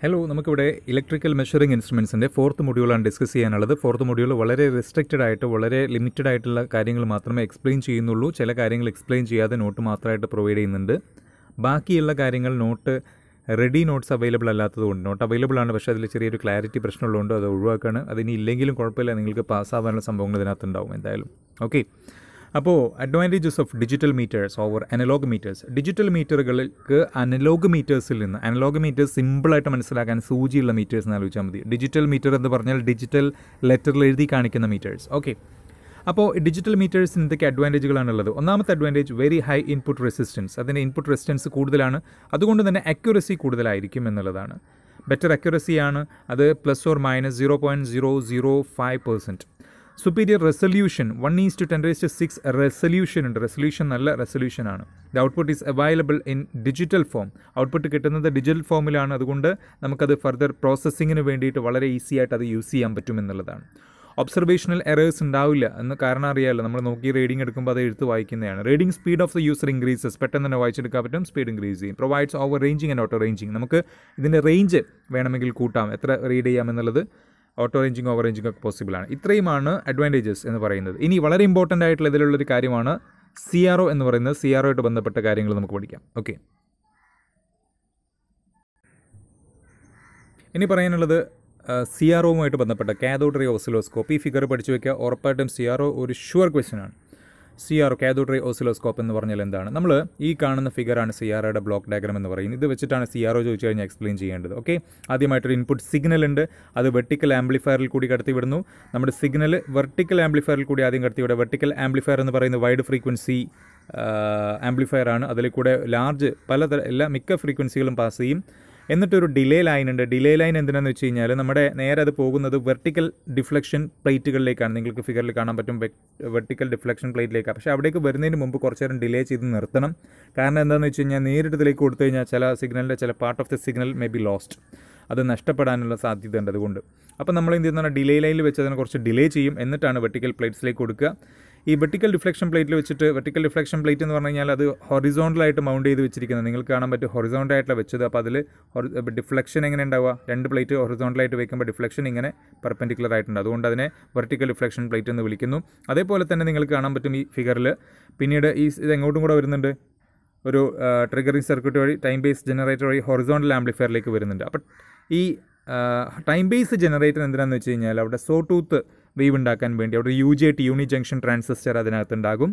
hello നമുക്കിവിടെ electrical measuring ഇൻസ്ട്രുമെൻസിൻ്റെ fourth മൊഡ്യൂളാണ് ഡിസ്കസ് ചെയ്യാനുള്ളത് ഫോർത്ത് മൊഡ്യൂൾ വളരെ റെസ്ട്രിക്റ്റഡ് ആയിട്ട് വളരെ ലിമിറ്റഡ് ആയിട്ടുള്ള കാര്യങ്ങൾ മാത്രമേ എക്സ്പ്ലെയിൻ ചെയ്യുന്നുള്ളൂ ചില കാര്യങ്ങൾ എക്സ്പ്ലെയിൻ ചെയ്യാതെ നോട്ട് മാത്രമായിട്ട് പ്രൊവൈഡ് ചെയ്യുന്നുണ്ട് ബാക്കിയുള്ള കാര്യങ്ങൾ നോട്ട് റെഡി നോട്ട്സ് അവൈലബിൾ അല്ലാത്തതുകൊണ്ട് നോട്ട് അവൈലബിൾ ആണ് പക്ഷേ അതിൽ ചെറിയൊരു ക്ലാരിറ്റി പ്രശ്നമുള്ളതുകൊണ്ട് അത് ഒഴിവാക്കുകയാണ് അതിനി ഇല്ലെങ്കിലും കുഴപ്പമില്ല നിങ്ങൾക്ക് പാസ്സാവാനുള്ള സംഭവങ്ങൾ ഇതിനകത്തുണ്ടാവും എന്തായാലും ഓക്കെ അപ്പോൾ advantages of digital meters over analogue meters digital മീറ്ററുകൾക്ക് അനലോഗ് മീറ്റേഴ്സിൽ നിന്ന് അനലോഗ് മീറ്റേഴ്സ് സിമ്പിളായിട്ട് മനസ്സിലാക്കാൻ സൂചിയുള്ള മീറ്റേഴ്സ് എന്ന് ആലോചിച്ചാൽ മതി ഡിജിറ്റൽ മീറ്റർ എന്ന് പറഞ്ഞാൽ ഡിജിറ്റൽ ലെറ്ററിൽ എഴുതി കാണിക്കുന്ന മീറ്റേഴ്സ് ഓക്കെ അപ്പോൾ ഡിജിറ്റൽ മീറ്റേഴ്സിന് എന്തൊക്കെ അഡ്വാൻറ്റേജുകളാണുള്ളത് ഒന്നാമത്തെ advantage very high input resistance അതിൻ്റെ ഇൻപുട്ട് റെസിസ്റ്റൻസ് കൂടുതലാണ് അതുകൊണ്ട് തന്നെ അക്യുറസി കൂടുതലായിരിക്കും എന്നുള്ളതാണ് ബെറ്റർ അക്യുറസിയാണ് അത് plus or minus zero point zero zero five percent superior resolution one is to ten raise to six resolution ഉണ്ട് റെസൊല്യൂഷൻ നല്ല റെസൊല്യൂഷൻ ആണ് the output is available in digital form output കിട്ടുന്നത് digital ഫോമിലാണ് അതുകൊണ്ട് നമുക്കത് further പ്രോസസ്സിങ്ങിന് വേണ്ടിയിട്ട് വളരെ easy ആയിട്ട് അത് യൂസ് ചെയ്യാൻ പറ്റും എന്നുള്ളതാണ് ഒബ്സർവേഷണൽ എറേഴ്സ് ഉണ്ടാവില്ല എന്ന് കാരണം അറിയാമല്ലോ നമ്മൾ നോക്കി റീഡിംഗ് എടുക്കുമ്പോൾ അത് എഴുത്ത് വായിക്കുന്നതാണ് reading speed of the user increases പെട്ടെന്ന് തന്നെ വായിച്ചെടുക്കാൻ പറ്റും സ്പീഡ് ഇൻക്രീസ് ചെയ്യും provides over ranging and auto ranging നമുക്ക് ഇതിൻ്റെ റേഞ്ച് വേണമെങ്കിൽ കൂട്ടാം എത്ര റീഡ് ചെയ്യാമെന്നുള്ളത് ഓട്ടോ റേഞ്ചിങ് ഓവർ റേഞ്ചിങ് ഒക്കെ പോസിബിളാണ് ഇത്രയുമാണ് അഡ്വാൻറ്റേജസ് എന്ന് പറയുന്നത് ഇനി വളരെ ഇമ്പോർട്ടൻ്റ് ആയിട്ടുള്ള ഇതിലുള്ളൊരു കാര്യമാണ് സി ആർ ഒ എന്ന് പറയുന്നത് സി ആർ ഒ ആയിട്ട് ബന്ധപ്പെട്ട കാര്യങ്ങൾ നമുക്ക് പഠിക്കാം ഓക്കെ ഇനി പറയാനുള്ളത് സി ആർ ബന്ധപ്പെട്ട കാതോട്ടറി ഓസിലോസ്കോപ്പ് ഈ ഫിഗർ പഠിച്ചു വയ്ക്കുക ഉറപ്പായിട്ടും സി ആർ ഒ ഒരു ഷുവർ ക്വസ്റ്റ്യൻ ആണ് സി ആർ കാതോട്രി ഓസിലോസ്കോപ്പ് എന്ന് പറഞ്ഞാൽ എന്താണ് നമ്മൾ ഈ കാണുന്ന ഫിഗറാണ് സി ആർ ഒയുടെ ബ്ലോക്ക് ഡയഗ്രാം എന്ന് പറയുന്നത് ഇത് വെച്ചിട്ടാണ് സി ആർ ഒ ചോദിച്ചു കഴിഞ്ഞാൽ എക്സ്പ്ലെയിൻ ചെയ്യേണ്ടത് ഓക്കെ ആദ്യമായിട്ടൊരു ഇൻപുട്ട് സിഗ്നൽ ഉണ്ട് അത് വെർട്ടിക്കൽ ആംപ്ലിഫയറിൽ കൂടി കടത്തിവിടുന്നു നമ്മുടെ സിഗ്നൽ വെർട്ടിക്കൽ ആംപ്ലിഫയറിൽ കൂടി ആദ്യം കടത്തിവിടെ വെർട്ടിക്കൽ ആംപ്ലിഫയർ എന്ന് പറയുന്നത് വൈഡ് ഫ്രീക്വൻസി ആംപ്ലിഫയർ ആണ് അതിൽ കൂടെ ലാർജ് പല എല്ലാ മിക്ക ഫ്രീക്വൻസികളും പാസ് ചെയ്യും എന്നിട്ടൊരു ഡിലേ ലൈൻ ഉണ്ട് ഡിലേ ലൈൻ എന്തിനാന്ന് വെച്ച് കഴിഞ്ഞാൽ നമ്മുടെ നേരെ അത് പോകുന്നത് വെർട്ടിക്കൽ ഡിഫ്ലക്ഷൻ പ്ലേറ്റുകളിലേക്കാണ് നിങ്ങൾക്ക് ഫിഗറിൽ കാണാൻ പറ്റും വെർട്ടിക്കൽ ഡിഫ്ലക്ഷൻ പ്ലേറ്റിലേക്കാണ് പക്ഷേ അവിടേക്ക് വരുന്നതിന് മുമ്പ് കുറച്ച് നേരം ഡിലേ ചെയ്ത് നിർത്തണം കാരണം എന്താണെന്ന് വെച്ച് കഴിഞ്ഞാൽ നേരിട്ടതിലേക്ക് കൊടുത്തു കഴിഞ്ഞാൽ ചില സിഗ്നലിൻ്റെ ചില part of the signal may be lost അത് നഷ്ടപ്പെടാനുള്ള സാധ്യത ഉണ്ട് അതുകൊണ്ട് അപ്പോൾ നമ്മൾ എന്ത് ചെയ്യുന്ന ഡിലേ ലൈനിൽ വെച്ച് അതിനെ കുറച്ച് ഡിലേ ചെയ്യും എന്നിട്ടാണ് വെർട്ടിക്കൽ പ്ലേറ്റ്സിലേക്ക് കൊടുക്കുക ഈ വെർട്ടിക്കൽ ഡിഫ്ലക്ഷൻ പ്ലേറ്റിൽ വെച്ചിട്ട് വെർട്ടിക്കൽ ഡിഫ്ലക്ഷൻ പ്ലേറ്റ് എന്ന് പറഞ്ഞു കഴിഞ്ഞാൽ അത് ഹൊറിസോണ്ടലായിട്ട് മൗണ്ട് ചെയ്ത് വെച്ചിരിക്കുന്നത് നിങ്ങൾക്ക് കാണാൻ പറ്റും ഹൊറിസോണ്ടലായിട്ടാണ് വെച്ചത് അപ്പോൾ അതിൽ ഡിഫ്ലക്ഷൻ എങ്ങനെ ഉണ്ടാവുക രണ്ട് പ്ലേറ്റ് ഹൊറിസോണ്ടലായിട്ട് വെക്കുമ്പോൾ ഡിഫ്ലക്ഷൻ ഇങ്ങനെ പെർപെൻഡിക്കുലർ ആയിട്ടുണ്ട് അതുകൊണ്ട് അതിനെ വെർട്ടിക്കൽ ഡിഫ്ലക്ഷൻ പ്ലേറ്റ് എന്ന് വിളിക്കുന്നു അതേപോലെ തന്നെ നിങ്ങൾക്ക് കാണാൻ പറ്റും ഈ ഫിഗറിൽ പിന്നീട് ഈ ഇത് എങ്ങോട്ടും കൂടെ വരുന്നുണ്ട് ഒരു ട്രിഗറിംഗ് സർക്യൂട്ട് വഴി ടൈം ബേസ് ജനറേറ്റർ വഴി ഹൊറിസോണ്ടൽ ആംപ്ലിഫയറിലേക്ക് വരുന്നുണ്ട് അപ്പം ഈ ടൈം ബേസ് ജനറേറ്റർ എന്തിനാണെന്ന് വെച്ച് കഴിഞ്ഞാൽ അവിടെ സോ ടൂത്ത് വേവ് ഉണ്ടാക്കാൻ വേണ്ടി അവിടെ U J T uni junction transistor അതിനകത്ത് ഉണ്ടാകും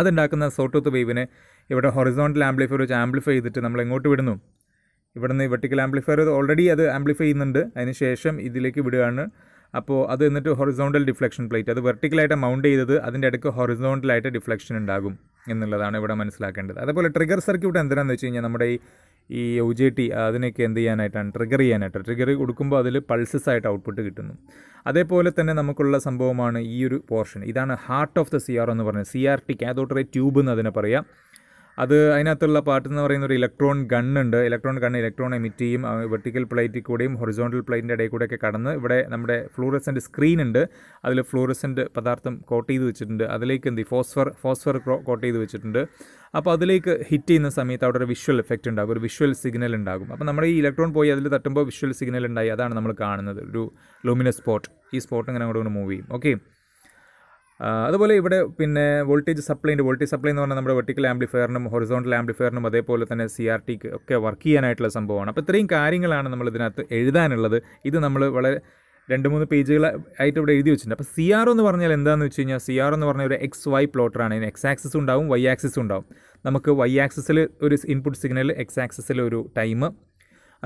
അതുണ്ടാക്കുന്ന സോട്ടൂത്ത് വേവിനെ ഇവിടെ ഹൊറിസോണ്ടൽ ആംപ്ലിഫയർ വെച്ച് ആംപ്ലിഫൈ ചെയ്തിട്ട് നമ്മൾ എങ്ങോട്ട് വിടുന്നു ഇവിടെ നിന്ന് വെർട്ടിക്കൽ ആംപ്ലിഫയർ ഓൾറെഡി അത് ആംപ്ലിഫൈ ചെയ്യുന്നുണ്ട് അതിന് ശേഷം ഇതിലേക്ക് വിടുകയാണ് അപ്പോൾ അത് എന്നിട്ട് ഹൊറിസോണ്ടൽ ഡിഫ്ലക്ഷൻ പ്ലേറ്റ് അത് വെർട്ടിക്കലായിട്ട് മൗണ്ട് ചെയ്തത് അതിൻ്റെ ഇടയ്ക്ക് ഹൊറിസോണ്ടലായിട്ട് ഡിഫ്ലക്ഷൻ ഉണ്ടാകും എന്നുള്ളതാണ് ഇവിടെ മനസ്സിലാക്കേണ്ടത് അതേപോലെ ട്രിഗർ സർക്യൂട്ട് എന്തിനാണെന്ന് വെച്ച് കഴിഞ്ഞാൽ നമ്മുടെ ഈ ഈ ഒ ജി ടി അതിനൊക്കെ എന്ത് ചെയ്യാനായിട്ടാണ് ട്രിഗർ ചെയ്യാനായിട്ട് ട്രിഗർ കൊടുക്കുമ്പോൾ അതിൽ പൾസസ് ആയിട്ട് ഔട്ട്പുട്ട് കിട്ടുന്നു അതേപോലെ തന്നെ നമുക്കുള്ള സംഭവമാണ് ഈ ഒരു പോർഷൻ ഇതാണ് heart of the C R എന്ന് പറയുന്നത് C R T cathode ray tube എന്ന് അതിനെ പറയാം അത് അതിനകത്തുള്ള പാർട്ട് എന്ന് പറയുന്ന ഒരു ഇലക്ട്രോൺ ഗണ്ണുണ്ട് ഇലക്ട്രോൺ ഗണ്ണ് ഇലക്ട്രോൺ എമിറ്റ് ചെയ്യും വെർട്ടിക്കൽ പ്ലേറ്റിൽ കൂടെയും ഹൊറിസോണ്ടൽ പ്ലേറ്റിൻ്റെ ഇടയിൽ കൂടെയൊക്കെ കടന്ന് ഇവിടെ നമ്മുടെ ഫ്ലൂറസെൻ്റ് സ്ക്രീൻ ഉണ്ട് അതിൽ ഫ്ലൂറസെൻ്റ് പദാർത്ഥം കോട്ട് ചെയ്ത് വെച്ചിട്ടുണ്ട് അതിലേക്ക് എന്ത് ഫോസ്ഫർ ഫോസ്ഫർ കോട്ട് ചെയ്ത് വെച്ചിട്ടുണ്ട് അപ്പോൾ അതിലേക്ക് ഹിറ്റ് ചെയ്യുന്ന സമയത്ത് അവിടെ ഒരു വിഷ്വൽ എഫക്റ്റ് ഉണ്ടാകും ഒരു വിഷ്വൽ സിഗ്നൽ ഉണ്ടാകും അപ്പോൾ നമ്മുടെ ഈ ഇലക്ട്രോൺ പോയി അതിൽ തട്ടുമ്പോൾ വിഷ്വൽ സിഗ്നൽ ഉണ്ടായി അതാണ് നമ്മൾ കാണുന്നത് ഒരു ലൂമിനസ് സ്പോട്ട് ഈ സ്പോട്ട് ഇങ്ങനെ അങ്ങോട്ട് മൂവ് ചെയ്യും ഓക്കെ അതുപോലെ ഇവിടെ പിന്നെ വോൾട്ടേജ് സപ്ലൈൻ്റെ വോൾട്ടേജ് സപ്ലൈ എന്ന് പറഞ്ഞാൽ നമ്മുടെ വെർട്ടിക്കൽ ആംപ്ലിഫയറിനും ഹൊറിസോണ്ടൽ ആംപ്ലിഫയറിനും അതേപോലെ തന്നെ സി ആർ ടിക്ക് ഒക്കെ വർക്ക് ചെയ്യാനായിട്ടുള്ള സംഭവമാണ് അപ്പോൾ ഇത്രയും കാര്യങ്ങളാണ് നമ്മൾ ഇതിനകത്ത് എഴുതാനുള്ളത് ഇത് നമ്മൾ വളരെ രണ്ട് മൂന്ന് പേജുകൾ ആയിട്ട് ഇവിടെ എഴുതി വെച്ചിട്ടുണ്ട് അപ്പോൾ സി ആർ എന്ന് പറഞ്ഞാൽ എന്താണെന്ന് വെച്ച് കഴിഞ്ഞാൽ സി ആർ എന്ന് പറഞ്ഞാൽ ഒരു എക്സ് വൈ പ്ലോട്ടറാണ് ഇതിന് എക്സ് ആക്സിസ് ഉണ്ടാവും വൈ ആക്സിസ് ഉണ്ടാവും നമുക്ക് വൈ ആക്സിസിൽ ഒരു ഇൻപുട്ട് സിഗ്നൽ എക്സ് ആക്സിസിൽ ഒരു ടൈം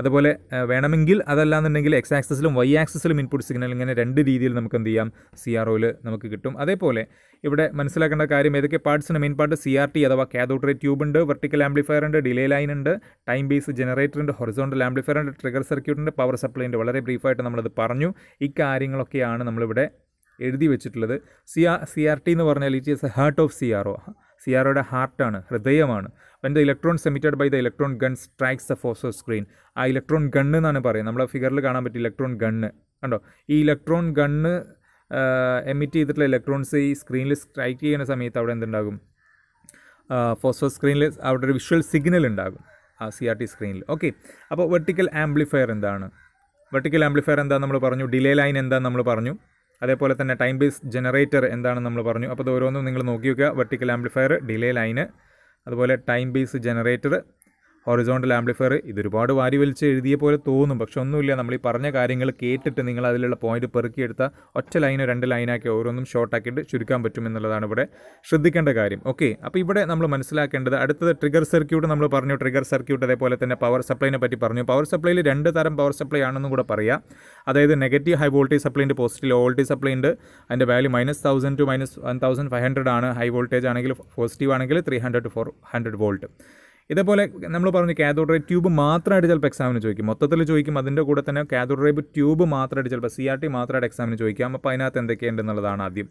അതുപോലെ വേണമെങ്കിൽ അതല്ല എന്നുണ്ടെങ്കിൽ എക്സ് ആക്സസിലും വൈ ആക്സസിലും ഇൻപുട്ട് സിഗ്നൽ ഇങ്ങനെ രണ്ട് രീതിയിൽ നമുക്ക് എന്ത് ചെയ്യാം സി ആർ ഒയിൽ നമുക്ക് കിട്ടും അതേപോലെ ഇവിടെ മനസ്സിലാക്കേണ്ട കാര്യം ഏതൊക്കെ പാർട്സിന് main part C R T അഥവാ കാതോട്ടറി ട്യൂബ് ഉണ്ട് വെർട്ടിക്കൽ ആംപ്ലിഫയർ ഉണ്ട് ഡിലേ ലൈൻ ഉണ്ട് ടൈം ബേസ് ജനറേറ്റർ ഉണ്ട് ഹൊറിസോണ്ടൽ ആംപ്ലിഫയർ ഉണ്ട് ട്രിഗർ സർക്യൂട്ട് ഉണ്ട് പവർ സപ്ലൈ ഉണ്ട് വളരെ ബ്രീഫായിട്ട് നമ്മളത് പറഞ്ഞു കാര്യങ്ങളൊക്കെയാണ് നമ്മളിവിടെ എഴുതി വെച്ചിട്ടുള്ളത് C R C R T എന്ന് പറഞ്ഞാൽ it is a heart of C R O സിയാറോയുടെ ഹാർട്ടാണ് ഹൃദയമാണ് when the electron is emitted by the electron gun strikes the ഫോസോ screen ആ ഇലക്ട്രോൺ ഗണ്ണ് എന്നാണ് പറയുന്നത് നമ്മളെ ഫിഗറിൽ കാണാൻ പറ്റും ഇലക്ട്രോൺ ഗണ്ണ് കണ്ടോ ഈ ഇലക്ട്രോൺ ഗണ്ണ് എമിറ്റ് ചെയ്തിട്ടുള്ള ഇലക്ട്രോൺസ് ഈ സ്ക്രീനിൽ സ്ട്രൈക്ക് ചെയ്യുന്ന സമയത്ത് അവിടെ എന്തുണ്ടാകും ഫോസോ സ്ക്രീനിൽ അവിടെ ഒരു വിഷ്വൽ സിഗ്നൽ ഉണ്ടാകും ആ സി ആർ ടി സ്ക്രീനിൽ ഓക്കെ അപ്പോൾ വെർട്ടിക്കൽ ആംപ്ലിഫയർ എന്താണ് വെർട്ടിക്കൽ ആംപ്ലിഫയർ എന്താണെന്ന് നമ്മൾ പറഞ്ഞു ഡിലേ ലൈൻ എന്താണെന്ന് നമ്മൾ പറഞ്ഞു അതേപോലെ തന്നെ ടൈം ബേസ് ജനറേറ്റർ എന്താണെന്ന് നമ്മൾ പറഞ്ഞു അപ്പോൾ ഓരോന്നും നിങ്ങൾ നോക്കി വെക്കുക വെർട്ടിക്കൽ ആംപ്ലിഫയർ ഡിലേ ലൈന് അതുപോലെ time base generator horizontal amplifier ഇതൊരുപാട് വാരി വലിച്ച് എഴുതിയ പോലെ തോന്നും പക്ഷെ ഒന്നുമില്ല നമ്മൾ ഈ പറഞ്ഞ കാര്യങ്ങൾ കേട്ടിട്ട് നിങ്ങൾ അതിലുള്ള പോയിന്റ് പെറുക്കിയെടുത്താൽ ഒറ്റ ലൈനോ രണ്ട് ലൈനാക്കി ഓരോന്നും ഷോർട്ടാക്കിയിട്ട് ചുരുക്കാൻ പറ്റും എന്നുള്ളതാണ് ഇവിടെ ശ്രദ്ധിക്കേണ്ട കാര്യം ഓക്കെ അപ്പോൾ ഇവിടെ നമ്മൾ മനസ്സിലാക്കേണ്ടത് അടുത്തത് ട്രിഗർ സർക്യൂട്ട് നമ്മൾ പറഞ്ഞു ട്രിഗർ സർക്യൂട്ട് അതേപോലെ തന്നെ പവർ സപ്ലൈനെ പറ്റി പറഞ്ഞു പവർ സപ്ലൈയിൽ രണ്ട് തരം പവർ സപ്ലൈ ആണെന്നും കൂടെ പറയാം അതായത് negative high voltage supply positive low voltage supply ഉണ്ട് അതിൻ്റെ value minus thousand to minus one thousand five hundred ആണ് ഹൈ വോൾട്ടേജ് ആണെങ്കിൽ പോസിറ്റീവ് ആണെങ്കിൽ three hundred to four hundred volt ഇതേപോലെ നമ്മൾ പറഞ്ഞു കാഥോഡ് ട്യൂബ് മാത്രമായിട്ട് ചിലപ്പോൾ എക്സാമിന് ചോദിക്കും മൊത്തത്തിൽ ചോദിക്കും അതിൻ്റെ കൂടെ തന്നെ കാഥോഡ് ട്യൂബ് മാത്രമായിട്ട് ചിലപ്പോൾ സി ആർ ടി മാത്രമായിട്ട് എക്സാമിന് ചോദിക്കാം അപ്പോൾ അതിനകത്ത് എന്തൊക്കെയുണ്ടെന്നുള്ളതാണ് ആദ്യം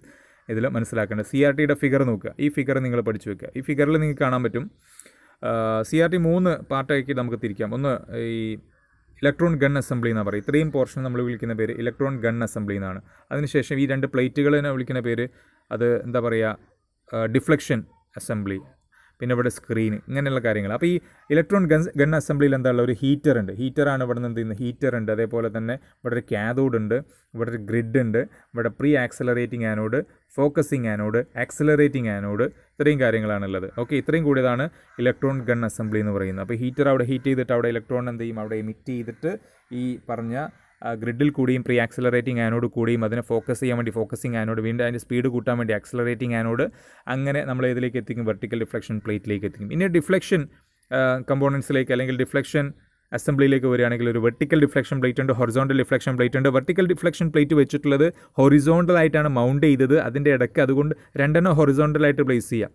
ഇതിൽ മനസ്സിലാക്കേണ്ടത് സി ആർ ടിയുടെ ഫിഗർ നോക്കുക ഈ ഫിഗർ നിങ്ങൾ പഠിച്ചു വെക്കുക ഈ ഫിഗറിൽ നിങ്ങൾക്ക് കാണാൻ പറ്റും സി ആർ ടി മൂന്ന് പാർട്ടാക്കി നമുക്ക് തിരിക്കാം ഒന്ന് ഈ ഇലക്ട്രോൺ ഗൺ അസംബ്ലി എന്നാണ് പറയുക ഇത്രയും പോർഷൻ നമ്മൾ വിളിക്കുന്ന പേര് ഇലക്ട്രോൺ ഗൺ അസംബ്ലി എന്നാണ് അതിനുശേഷം ഈ രണ്ട് പ്ലേറ്റുകളെ വിളിക്കുന്ന പേര് അത് എന്താ പറയുക ഡിഫ്ലക്ഷൻ അസംബ്ലി പിന്നെ ഇവിടെ സ്ക്രീൻ ഇങ്ങനെയുള്ള കാര്യങ്ങൾ അപ്പോൾ ഈ ഇലക്ട്രോൺ ഗൺ ഗൺ അസംബ്ലിയിൽ എന്താ ഒരു ഹീറ്റർ ഉണ്ട് ഹീറ്ററാണ് ഇവിടെ നിന്ന് എന്ത് ചെയ്യുന്നത് ഹീറ്റർ ഉണ്ട് അതേപോലെ തന്നെ ഇവിടെ ഒരു കാതോഡ് ഉണ്ട് ഇവിടെ ഒരു ഗ്രിഡ് ഉണ്ട് ഇവിടെ pre accelerating anode focusing anode accelerating anode ഇത്രയും കാര്യങ്ങളാണുള്ളത് ഓക്കെ ഇത്രയും കൂടിയതാണ് ഇലക്ട്രോൺ ഗൺ അസംബ്ലി എന്ന് പറയുന്നത് അപ്പോൾ ഹീറ്റർ അവിടെ ഹീറ്റ് ചെയ്തിട്ട് അവിടെ ഇലക്ട്രോൺ എന്ത് ചെയ്യും അവിടെ എമിറ്റ് ചെയ്തിട്ട് ഈ പറഞ്ഞ ഗ്രിഡിൽ കൂടിയും പ്രീ ആക്സലറേറ്റിംഗ് ആനോട് കൂടിയും അതിനെ ഫോക്കസ് ചെയ്യാൻ വേണ്ടി ഫോക്കസിങ് ആനോട് വീണ്ടും അതിൻ്റെ സ്പീഡ് കൂട്ടാൻ വേണ്ടി ആക്സലറേറ്റിംഗ് ആനോട് അങ്ങനെ നമ്മൾ ഇതിലേക്ക് എത്തിക്കും വെർട്ടിക്കൽ ഡിഫ്ലക്ഷൻ പ്ലേറ്റിലേക്ക് എത്തിക്കും ഇനി ഡിഫ്ലക്ഷൻ കമ്പോണൻസിലേക്ക് അല്ലെങ്കിൽ ഡിഫ്ലക്ഷൻ അസംബ്ലിയിലേക്ക് വരികയാണെങ്കിൽ ഒരു വെർട്ടിക്കൽ ഡിഫ്ലക്ഷൻ പ്ലേറ്റ് ഉണ്ട് ഹൊറിസോണ്ടൽ ഡിഫ്ലക്ഷൻ പ്ലേറ്റ് ഉണ്ട് വെർട്ടിക്കൽ ഡിഫ്ലക്ഷൻ പ്ലേറ്റ് വെച്ചിട്ടുള്ളത് ഹൊറിസോണ്ടലായിട്ടാണ് മൗണ്ട് ചെയ്തത് അതിൻ്റെ ഇടയ്ക്ക് അതുകൊണ്ട് രണ്ടെണ്ണം ഹൊറിസോണ്ടലായിട്ട് പ്ലേസ് ചെയ്യാം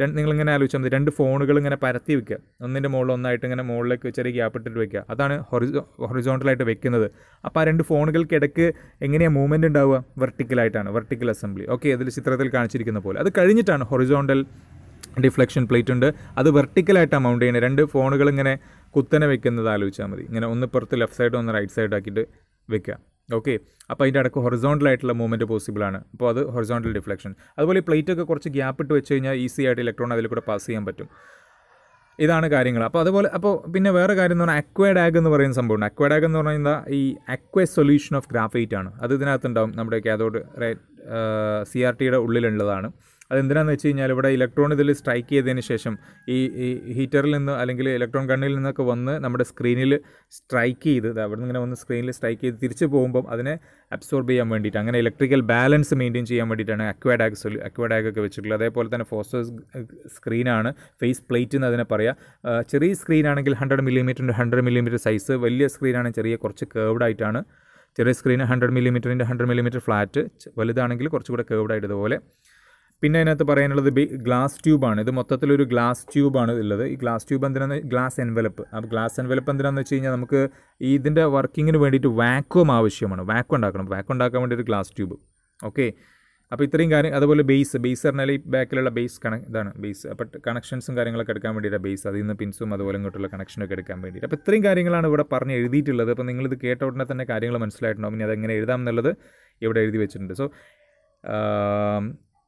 രണ്ട് നിങ്ങളിങ്ങനെ ആലോചിച്ചാൽ മതി രണ്ട് ഫോണുകൾ ഇങ്ങനെ പരത്തി വെക്കുക ഒന്നിൻ്റെ മുകളിൽ ഒന്നായിട്ട് ഇങ്ങനെ മുകളിലേക്ക് ചെറിയ ഗ്യാപ്പ് ഇട്ടിട്ട് വെക്കുക അതാണ് ഹൊറിസോ ഹൊറിസോണ്ടലായിട്ട് വെക്കുന്നത് അപ്പോൾ ആ രണ്ട് ഫോണുകൾക്കിടയ്ക്ക് എങ്ങനെയാണ് മൂവ്മെൻ്റ് ഉണ്ടാവുക വെർട്ടിക്കലായിട്ടാണ് വെർട്ടിക്കൽ അസംബ്ലി ഓക്കെ ഇതിൽ ചിത്രത്തിൽ കാണിച്ചിരിക്കുന്ന പോലെ അത് കഴിഞ്ഞിട്ടാണ് ഹൊറിസോണ്ടൽ ഡിഫ്ലക്ഷൻ പ്ലേറ്റ് ഉണ്ട് അത് വെർട്ടിക്കലായിട്ടാണ് മൗണ്ട് ചെയ്യുന്നത് രണ്ട് ഫോണുകൾ ഇങ്ങനെ കുത്തനെ വെക്കുന്നത് ആലോചിച്ചാൽ മതി ഇങ്ങനെ ഒന്ന് പുറത്ത് ലെഫ്റ്റ് സൈഡ് ഒന്ന് റൈറ്റ് സൈഡ് ആക്കിയിട്ട് വെക്കുക ഓക്കെ അപ്പോൾ അതിൻ്റെ ഇടയ്ക്ക് ഹൊറിസോണ്ടൽ ആയിട്ടുള്ള മൂവ്മെൻറ്റ് പോസിബിൾ ആണ് അപ്പോൾ അത് ഹൊറിസോണ്ടൽ ഡിഫ്ലക്ഷൻ അതുപോലെ പ്ലേറ്റ് ഒക്കെ കുറച്ച് ഗ്യാപ്പ് ഇട്ട് വെച്ച് കഴിഞ്ഞാൽ ഈസി ആയിട്ട് ഇലക്ട്രോൺ അതിൽ കൂടെ പാസ് ചെയ്യാൻ പറ്റും ഇതാണ് കാര്യങ്ങൾ അപ്പോൾ അതുപോലെ അപ്പോൾ പിന്നെ വേറെ കാര്യം എന്ന് പറഞ്ഞാൽ അക്വഡാഗ് എന്ന് പറയുന്ന സംഭവമുണ്ട് അക്വഡാഗ് എന്ന് പറഞ്ഞാൽ ഈ അക്വ സൊല്യൂഷൻ ഓഫ് ഗ്രാഫൈറ്റ് ആണ് അത് ഇതിനകത്തുണ്ടാവും നമ്മുടെ കാതോഡ് റൈറ്റ് സി ആർ ടിയുടെ ഉള്ളിലുള്ളതാണ് അതെന്തിനാന്ന് വെച്ച് കഴിഞ്ഞാൽ ഇവിടെ ഇലക്ട്രോൺ ഇതിൽ സ്ട്രൈക്ക് ചെയ്തതിന് ശേഷം ഈ ഈ ഹീറ്ററിൽ നിന്ന് അല്ലെങ്കിൽ ഇലക്ട്രോൺ ഗണ്ണിൽ നിന്നൊക്കെ വന്ന് നമ്മുടെ സ്ക്രീനിൽ സ്ട്രൈക്ക് ചെയ്ത് അവിടെ നിന്ന് ഇങ്ങനെ വന്ന് സ്ക്രീനിൽ സ്ട്രൈക്ക് ചെയ്ത് തിരിച്ച് പോകുമ്പം അതിനെ അബ്സോർബ് ചെയ്യാൻ വേണ്ടിയിട്ട് അങ്ങനെ ഇലക്ട്രിക്കൽ ബാലൻസ് മെയിൻറ്റെയിൻ ചെയ്യാൻ വേണ്ടിയിട്ടാണ് അക്വാഡാഗ് സൊല്യൂ അക്വാഡാഗ് ഒക്കെ വെച്ചിട്ടുള്ളത് അതേപോലെ തന്നെ ഫോസോസ് സ്ക്രീനാണ് ഫേസ് പ്ലേറ്റ് എന്ന് അതിനെ പറയാം ചെറിയ സ്ക്രീൻ ആണെങ്കിൽ ഹൺഡ്രഡ് മില്ലിമീറ്ററിൻ്റെ ഹൺഡ്രഡ് മില്ലിമീറ്റർ സൈസ് വലിയ സ്ക്രീനാണെങ്കിൽ ചെറിയ കുറച്ച് കേവ്ഡായിട്ടാണ് ചെറിയ സ്ക്രീന് ഹൺഡ്രഡ് മില്ലിമീറ്ററിൻ്റെ ഹൺഡ്രഡ് മില്ലിമീറ്റർ ഫ്ലാറ്റ് വലുതാണെങ്കിൽ കുറച്ചുകൂടെ കേവ്ഡായിട്ട് ഇതുപോലെ പിന്നെ അതിനകത്ത് പറയാനുള്ളത് ഗ്ലാസ് ട്യൂബാണ് ഇത് മൊത്തത്തിലൊരു ഗ്ലാസ് ട്യൂബാണ് ഉള്ളത് ഈ ഗ്ലാസ് ട്യൂബ് എന്തിനാന്ന് ഗ്ലാസ് എൻവലപ്പ് ആ ഗ്ലാസ് എൻവലപ്പ് എന്തിനാന്ന് വെച്ച് കഴിഞ്ഞാൽ നമുക്ക് ഇതിൻ്റെ വർക്കിങ്ങിന് വേണ്ടിയിട്ട് വാക്വം ആവശ്യമാണ് വാക്വം ഉണ്ടാക്കണം വാക്വം ഉണ്ടാക്കാൻ വേണ്ടി ഒരു ഗ്ലാസ് ട്യൂബ് ഓക്കെ അപ്പോൾ ഇത്രയും കാര്യം അതുപോലെ ബേസ് ബേസ് പറഞ്ഞാൽ ഈ ബാക്കിലുള്ള ബേസ് കണക് ഇതാണ് ബേസ് അപ്പോൾ കണക്ഷൻസും കാര്യങ്ങളൊക്കെ എടുക്കാൻ വേണ്ടിയിട്ട് ബേസ് അതിൽ നിന്ന് പിൻസും അതുപോലെ ഇങ്ങോട്ടുള്ള കണക്ഷനൊക്കെ എടുക്കാൻ വേണ്ടിയിട്ട് അപ്പോൾ ഇത്രയും കാര്യങ്ങളാണ് ഇവിടെ പറഞ്ഞ് എഴുതിയിട്ടുള്ളത് അപ്പോൾ നിങ്ങളിത് കേട്ട ഉടനെ തന്നെ കാര്യങ്ങൾ മനസ്സിലായിട്ടുണ്ടാവും ഇനി അതെങ്ങനെ എഴുതാം എന്നുള്ളത് ഇവിടെ എഴുതി വെച്ചിട്ടുണ്ട് സോ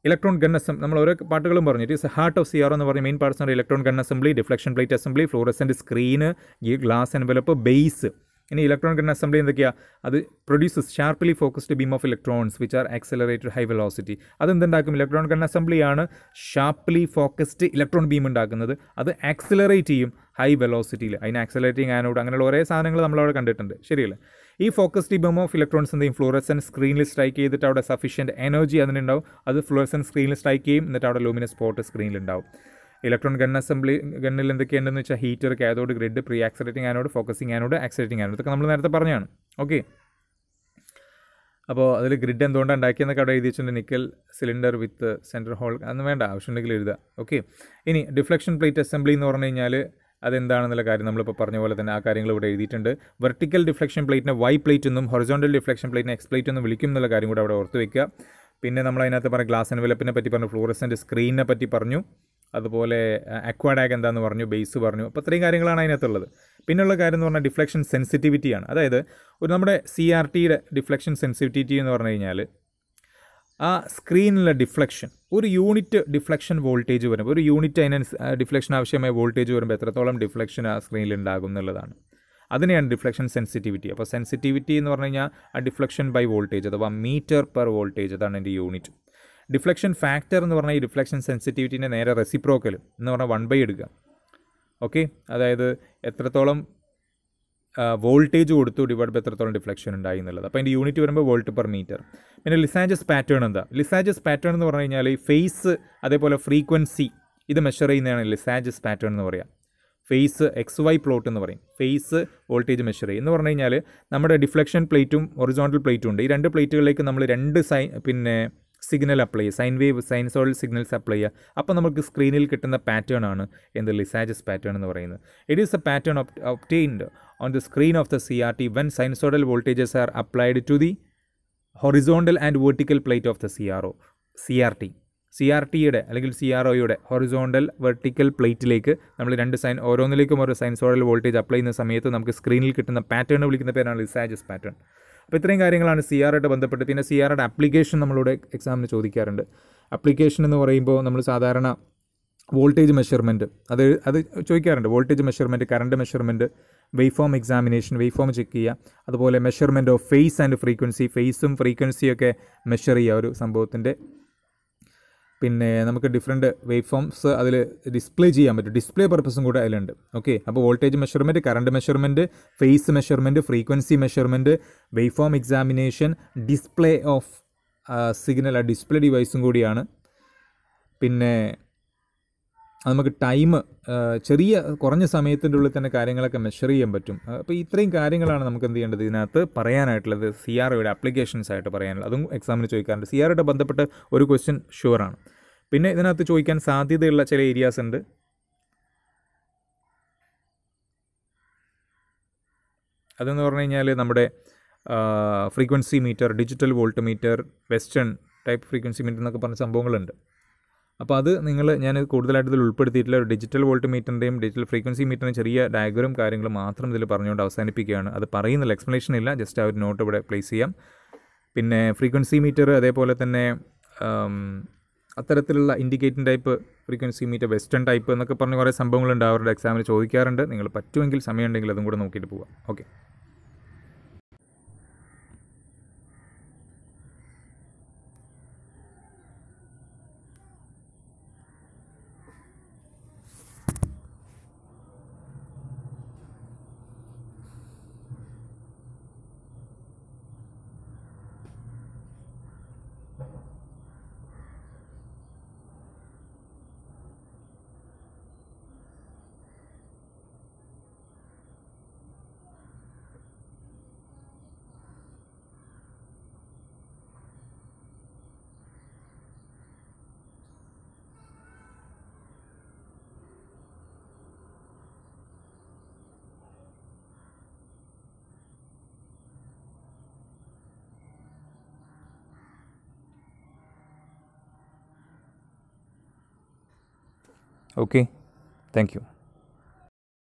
ഇലക്ട്രോൺ ഗൺ അസം നമ്മൾ ഓരോ പാട്ടുകളും പറഞ്ഞു it is heart of R എന്ന് പറഞ്ഞ മെയിൻ പാർട്സ് ആണ് electron gun assembly deflection plate assembly fluorescent screen ഈ ഗ്ലാസ് എൻവലപ്പ് ബേസ് ഇനി ഇലക്ട്രോൺ ഗൺ അസംബ്ലി എന്തൊക്കെയാണ് അത് produces sharply focused beam of electrons which are accelerated high velocity എന്തുണ്ടാക്കും electron gun അസംബ്ലിയാണ് sharply focused electron beam ഉണ്ടാക്കുന്നത് അത് accelerate ചെയ്യും high വെലോസിറ്റിയിൽ അതിന് ആക്സലറേറ്റിംഗ് ആനോഡ് അങ്ങനെയുള്ള ഒരേ സാധനങ്ങൾ നമ്മളവിടെ കണ്ടിട്ടുണ്ട് ശരിയല്ലേ ഈ ഫോക്കസ് ഡിബമോ ഇലക്ട്രോൺസ് എന്തെങ്കിലും ഫ്ലൂറസൻ സ്ക്രീനിൽ സ്ട്രൈക്ക് ചെയ്തിട്ട് അവിടെ സഫീഷ്യൻറ്റ് എനർജി അതിനുണ്ടാവും അത് ഫ്ലൂറസൻ സ്ക്രീനിൽ സ്ട്രൈക്ക് ചെയ്യും എന്നിട്ട് അവിടെ ലൂമിനസ് സ്പോട്ട് സ്ക്രീനിലുണ്ടാവും ഇലക്ട്രോൺ ഗൺ അസംബ്ലി ഗണ്ണിൽ എന്ന് വെച്ചാൽ heater cathode grid pre accelerating anode focusing anode accelerating anode ഇതൊക്കെ നമ്മൾ നേരത്തെ പറഞ്ഞാണ് ഓക്കെ അപ്പോൾ അതിൽ ഗ്രിഡ് എന്തുകൊണ്ടാണ് ഉണ്ടാക്കിയെന്നൊക്കെ അവിടെ എഴുതി വെച്ചിട്ടുണ്ട് nickel cylinder with centre hole അന്ന് വേണ്ട ആവശ്യമുണ്ടെങ്കിൽ എഴുതുക ഓക്കെ ഇനി ഡിഫ്ലക്ഷൻ പ്ലേറ്റ് അസംബ്ലി എന്ന് പറഞ്ഞു കഴിഞ്ഞാൽ അതെന്താണെന്നുള്ള കാര്യം നമ്മളിപ്പോൾ പറഞ്ഞ പോലെ തന്നെ ആ കാര്യങ്ങൾ ഇവിടെ എഴുതിയിട്ടുണ്ട് വെർട്ടിക്കൽ ഡിഫ്ലക്ഷൻ പ്ലേറ്റിനെ വൈ പ്ലേറ്റ് എന്നും ഹൊറിസോണ്ടൽ ഡിഫ്ലക്ഷൻ പ്ലേറ്റിനെ എക്സ് പ്ലേറ്റ് എന്നും വിളിക്കും എന്നുള്ള കാര്യം കൂടെ അവിടെ ഓർത്ത് വയ്ക്കുക പിന്നെ നമ്മൾ അതിനകത്ത് പറഞ്ഞ ഗ്ലാസ് എൻവലപ്പിനെ പറ്റി പറഞ്ഞു ഫ്ലൂറസെൻ്റ് സ്ക്രീനിനെ പറ്റി പറഞ്ഞു അതുപോലെ അക്വാഡാഗ് എന്താണെന്ന് പറഞ്ഞു ബേസ് പറഞ്ഞു അപ്പോൾ ഇത്രയും കാര്യങ്ങളാണ് അതിനകത്തുള്ളത് പിന്നെയുള്ള കാര്യം എന്ന് പറഞ്ഞാൽ ഡിഫ്ലക്ഷൻ സെൻസിറ്റിവിറ്റിയാണ് അതായത് ഒരു നമ്മുടെ സി ആർ ടിയുടെ ഡിഫ്ലക്ഷൻ സെൻസിറ്റിവിറ്റി എന്ന് പറഞ്ഞു കഴിഞ്ഞാൽ ആ സ്ക്രീനിലെ ഡിഫ്ലക്ഷൻ ഒരു യൂണിറ്റ് ഡിഫ്ലക്ഷൻ വോൾട്ടേജ് വരുമ്പോൾ ഒരു യൂണിറ്റ് അതിന് ഡിഫ്ലക്ഷൻ ആവശ്യമായ വോൾട്ടേജ് വരുമ്പോൾ എത്രത്തോളം ഡിഫ്ലക്ഷൻ ആ സ്ക്രീനിൽ ഉണ്ടാകും എന്നുള്ളതാണ് അതിനെയാണ് ഡിഫ്ലക്ഷൻ സെൻസിറ്റിവിറ്റി അപ്പോൾ സെൻസിറ്റിവിറ്റി എന്ന് പറഞ്ഞു കഴിഞ്ഞാൽ ആ ഡിഫ്ലക്ഷൻ ബൈ വോൾട്ടേജ് അഥവാ മീറ്റർ പെർ വോൾട്ടേജ് അതാണ് എൻ്റെ യൂണിറ്റ് ഡിഫ്ലക്ഷൻ ഫാക്ടർ എന്ന് പറഞ്ഞാൽ ഈ ഡിഫ്ലക്ഷൻ സെൻസിറ്റിവിറ്റീൻ്റെ നേരെ റെസിപ്രോക്കൽ എന്ന് പറഞ്ഞാൽ വൺ ബൈ എടുക്കുക ഓക്കെ അതായത് എത്രത്തോളം വോൾട്ടേജ് കൊടുത്തു ഡിവൈഡ് ബൈ എത്രത്തോളം ഡിഫ്ലക്ഷൻ ഉണ്ടായി എന്നുള്ളത് അപ്പോൾ അതിൻ്റെ യൂണിറ്റ് വരുമ്പോൾ വോൾട്ട് പെർ മീറ്റർ പിന്നെ ലിസാജസ് പാറ്റേൺ എന്താ ലിസാജസ് പാറ്റേൺ എന്ന് പറഞ്ഞു കഴിഞ്ഞാൽ ഫേസ് അതേപോലെ ഫ്രീക്വൻസി ഇത് മെഷർ ചെയ്യുന്നതാണ് ലിസാജസ് പാറ്റേൺ എന്ന് പറയുക ഫേസ് എക്സ് വൈ പ്ലോട്ട് എന്ന് പറയും ഫേസ് വോൾട്ടേജ് മെഷർ ചെയ്യും എന്ന് പറഞ്ഞു കഴിഞ്ഞാൽ നമ്മുടെ ഡിഫ്ലക്ഷൻ പ്ലേറ്റും ഒറിജോണ്ടൽ പ്ലേറ്റും ഉണ്ട് ഈ രണ്ട് പ്ലേറ്റുകളിലേക്ക് നമ്മൾ രണ്ട് സൈ പിന്നെ സിഗ്നൽ അപ്ലൈ ചെയ്യുക sine wave sinusoidal signals apply ചെയ്യുക അപ്പോൾ നമുക്ക് സ്ക്രീനിൽ കിട്ടുന്ന പാറ്റേൺ ആണ് എന്ത് ലിസാജസ് പാറ്റേൺ എന്ന് പറയുന്നത് it is a pattern obtained on the screen of the C R T when sinusoidal voltages are applied to the horizontal and vertical plate of the C R O C R T C R ടിയുടെ അല്ലെങ്കിൽ C R ഒയുടെ horizontal vertical പ്ലേറ്റിലേക്ക് നമ്മൾ രണ്ട് sign ഓരോന്നിലേക്കും ഓരോ sinusoidal voltage apply ചെയ്യുന്ന സമയത്ത് നമുക്ക് സ്ക്രീനിൽ കിട്ടുന്ന പാറ്റേൺ വിളിക്കുന്ന പേരാണ് ലിസാജസ് പാറ്റേൺ അപ്പോൾ ഇത്രയും കാര്യങ്ങളാണ് സി ആറായിട്ട് ബന്ധപ്പെട്ട് പിന്നെ സി ആറുടെ ആപ്ലിക്കേഷൻ നമ്മളിവിടെ എക്സാമിന് ചോദിക്കാറുണ്ട് ആപ്ലിക്കേഷൻ എന്ന് പറയുമ്പോൾ നമ്മൾ സാധാരണ വോൾട്ടേജ് മെഷർമെൻറ്റ് അത് അത് ചോദിക്കാറുണ്ട് voltage measurement current measurement wave form examination wave form check ചെയ്യുക അതുപോലെ measurement of phase and frequency ഫേസും ഫ്രീക്വൻസിയൊക്കെ മെഷർ ചെയ്യുക ഒരു സംഭവത്തിൻ്റെ പിന്നെ നമുക്ക് ഡിഫറെൻറ്റ് വേവ് ഫോംസ് അതിൽ ഡിസ്പ്ലേ ചെയ്യാൻ പറ്റും ഡിസ്പ്ലേ പർപ്പസും കൂടെ അതിലുണ്ട് ഓക്കെ അപ്പോൾ voltage measurement current measurement phase measurement frequency measurement wave form examination display of signal ആ ഡിസ്പ്ലേ ഡിവൈസും കൂടിയാണ് പിന്നെ അത് നമുക്ക് ടൈം ചെറിയ കുറഞ്ഞ സമയത്തിൻ്റെ ഉള്ളിൽ തന്നെ കാര്യങ്ങളൊക്കെ മെഷർ ചെയ്യാൻ പറ്റും അപ്പോൾ ഇത്രയും കാര്യങ്ങളാണ് നമുക്ക് എന്ത് ചെയ്യേണ്ടത് ഇതിനകത്ത് പറയാനായിട്ടുള്ളത് സി ആർ ഒയുടെ അപ്ലിക്കേഷൻസ് ആയിട്ട് പറയാനുള്ളത് അതും എക്സാമിന് ചോദിക്കാറുണ്ട് സി ആർ ബന്ധപ്പെട്ട് ഒരു ക്വസ്റ്റ്യൻ ഷുവറാണ് പിന്നെ ഇതിനകത്ത് ചോദിക്കാൻ സാധ്യതയുള്ള ചില ഏരിയാസ് ഉണ്ട് അതെന്ന് പറഞ്ഞു കഴിഞ്ഞാൽ നമ്മുടെ frequency meter digital volt meter western type frequency meter എന്നൊക്കെ പറഞ്ഞ സംഭവങ്ങളുണ്ട് അപ്പോൾ അത് നിങ്ങൾ ഞാൻ കൂടുതലായിട്ട് ഇതിൽ ഉൾപ്പെടുത്തിയിട്ടില്ല ഒരു ഡിജിറ്റൽ വോൾട്ട് മീറ്ററിൻ്റെയും ഡിജിറ്റൽ ഫ്രീക്വൻസി മീറ്ററിൻ്റെ ചെറിയ ഡയഗ്രം കാര്യങ്ങൾ മാത്രം ഇതിൽ പറഞ്ഞുകൊണ്ട് അവസാനിപ്പിക്കുകയാണ് അത് പറയുന്നില്ല എക്സ്പ്ലനേഷൻ ഇല്ല ജസ്റ്റ് ആ ഒരു നോട്ട് ഇവിടെ പ്ലേസ് ചെയ്യാം പിന്നെ ഫ്രീക്വൻസി മീറ്റർ അതേപോലെ തന്നെ അത്തരത്തിലുള്ള indicating type frequency meter western type എന്നൊക്കെ പറഞ്ഞ് കുറേ സംഭവങ്ങളുണ്ട് അവരുടെ എക്സാമിന് ചോദിക്കാറുണ്ട് നിങ്ങൾ പറ്റുമെങ്കിൽ സമയമുണ്ടെങ്കിൽ അതും കൂടെ നോക്കിയിട്ട് പോവാം ഓക്കെ okay thank you